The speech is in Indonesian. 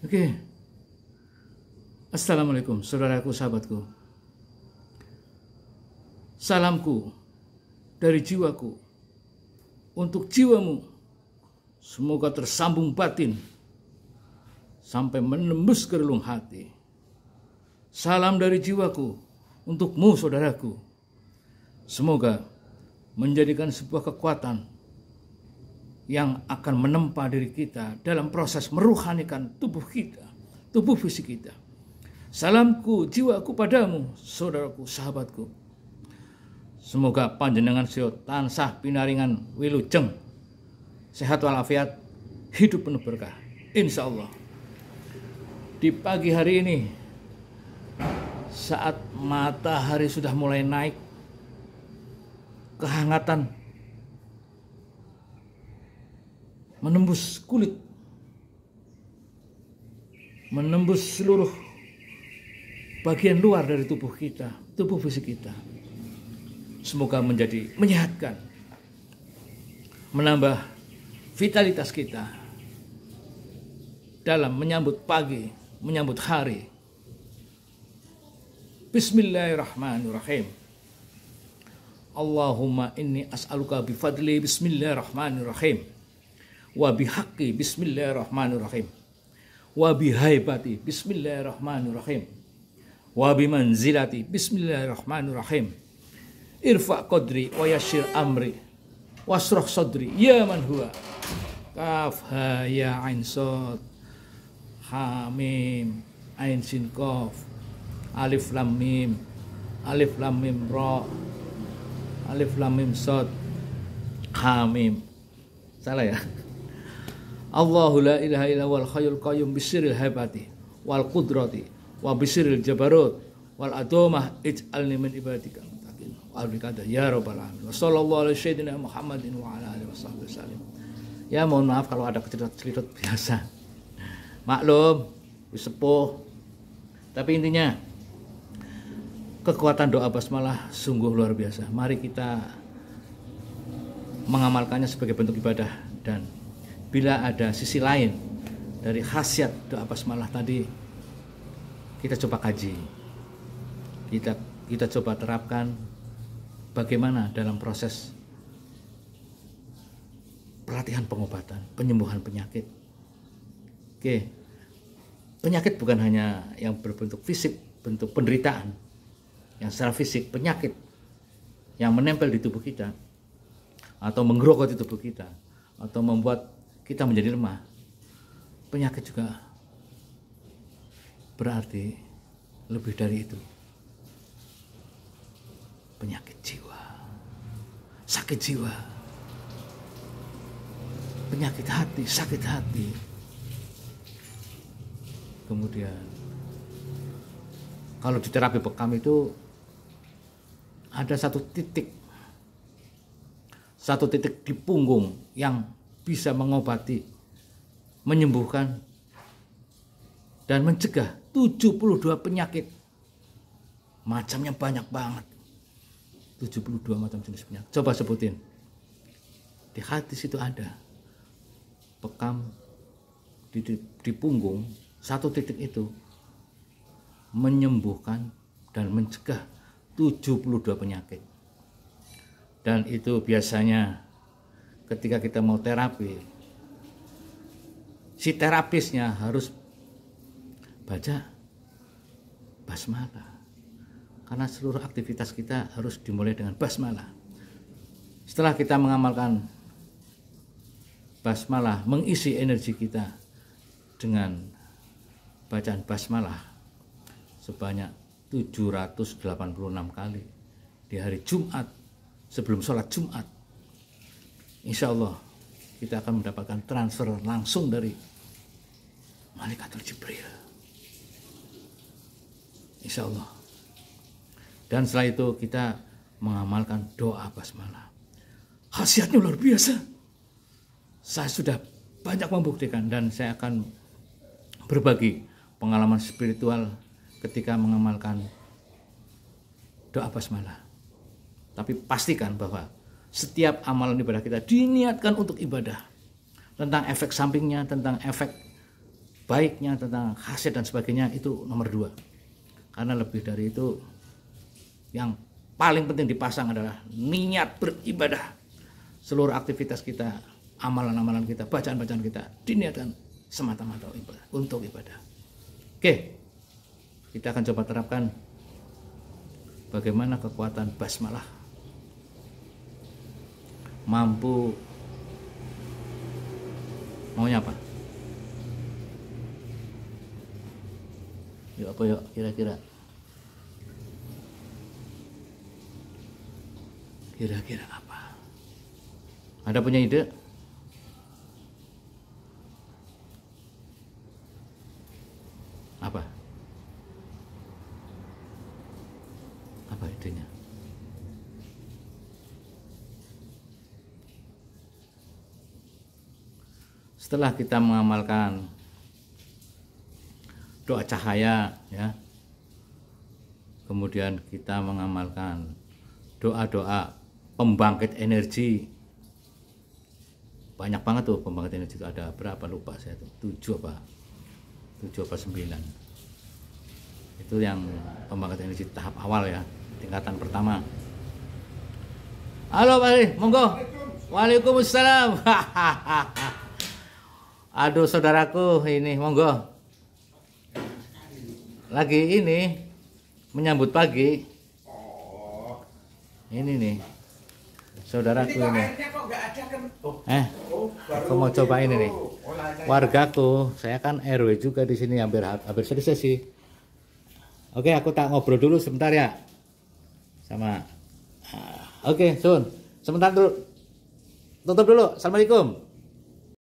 Oke. Okay. Assalamualaikum saudaraku sahabatku. Salamku dari jiwaku untuk jiwamu. Semoga tersambung batin sampai menembus gerlung hati. Salam dari jiwaku untukmu saudaraku. Semoga menjadikan sebuah kekuatan yang akan menempa diri kita dalam proses meruhanikan tubuh kita, tubuh fisik kita. Salamku, jiwaku padamu, saudaraku, sahabatku. Semoga panjenengan sio tansah pinaringan wilujeng, sehat walafiat, hidup penuh berkah. Insya Allah. Di pagi hari ini, saat matahari sudah mulai naik, kehangatan menembus kulit, menembus seluruh bagian luar dari tubuh kita, tubuh fisik kita. Semoga menjadi menyehatkan, menambah vitalitas kita dalam menyambut pagi, menyambut hari. Bismillahirrahmanirrahim. Allahumma inni as'aluka bifadli bismillahirrahmanirrahim wa bihaqqi bismillahirrahmanirrahim wa bihaibati bismillahirrahmanirrahim wa bimanzilati bismillahirrahmanirrahim irfa qadri wa yashir amri wasrah sadri ya man huwa kaf ha ya ain sad ha mim ain sin kaf alif lam mim alif lam mim ra alif lam mim sad ha mim salah ya Allahu la ilaha illa wal khayyul qayyum bisiril haibati wal qudrati wa bisiril jabarut wal adomah ij'alni min ibadika mutaqin wa abdikadah ya rabbal alamin wa sallallahu alaihi sayyidina muhammadin wa ala alihi washabbihi wasallam ya mohon maaf kalau ada cerita-cerita biasa maklum sepuh tapi intinya kekuatan doa basmalah sungguh luar biasa mari kita mengamalkannya sebagai bentuk ibadah dan bila ada sisi lain dari khasiat doa basmalah tadi kita coba kaji kita kita coba terapkan bagaimana dalam proses pelatihan pengobatan penyembuhan penyakit oke penyakit bukan hanya yang berbentuk fisik bentuk penderitaan yang secara fisik penyakit yang menempel di tubuh kita atau menggerogoti tubuh kita atau membuat kita menjadi lemah penyakit juga berarti lebih dari itu penyakit jiwa sakit jiwa penyakit hati sakit hati kemudian kalau di terapi bekam itu ada satu titik satu titik di punggung yang bisa mengobati, menyembuhkan, dan mencegah 72 penyakit. Macamnya banyak banget. 72 macam jenis penyakit. Coba sebutin. Di hadis itu ada. Pekam di, di, di punggung, satu titik itu menyembuhkan dan mencegah 72 penyakit. Dan itu biasanya ketika kita mau terapi si terapisnya harus baca basmalah karena seluruh aktivitas kita harus dimulai dengan basmalah setelah kita mengamalkan basmalah mengisi energi kita dengan bacaan basmalah sebanyak 786 kali di hari Jumat sebelum sholat Jumat insya Allah kita akan mendapatkan transfer langsung dari Malaikatul Jibril. Insya Allah. Dan setelah itu kita mengamalkan doa basmalah. Khasiatnya luar biasa. Saya sudah banyak membuktikan dan saya akan berbagi pengalaman spiritual ketika mengamalkan doa basmalah. Tapi pastikan bahwa setiap amalan ibadah kita diniatkan untuk ibadah. Tentang efek sampingnya, tentang efek baiknya, tentang khasiat dan sebagainya itu nomor dua. Karena lebih dari itu yang paling penting dipasang adalah niat beribadah. Seluruh aktivitas kita, amalan-amalan kita, bacaan-bacaan kita diniatkan semata-mata untuk ibadah. Oke, kita akan coba terapkan bagaimana kekuatan basmalah mampu maunya apa yuk aku yuk kira-kira kira-kira apa ada punya ide setelah kita mengamalkan doa cahaya ya kemudian kita mengamalkan doa-doa pembangkit energi banyak banget tuh pembangkit energi itu ada berapa lupa saya tuh tujuh apa tujuh apa sembilan itu yang pembangkit energi tahap awal ya tingkatan pertama halo Pak monggo waalaikumsalam Aduh saudaraku ini monggo. Lagi ini menyambut pagi. Ini nih. Saudaraku ini. ini. Oh. Eh. Oh, aku mau coba ini nih. Oh, Wargaku, saya kan RW juga di sini hampir hampir selesai sih. Oke, aku tak ngobrol dulu sebentar ya. Sama. Ah, oke, Sun. Sebentar dulu. Tutup dulu. Assalamualaikum.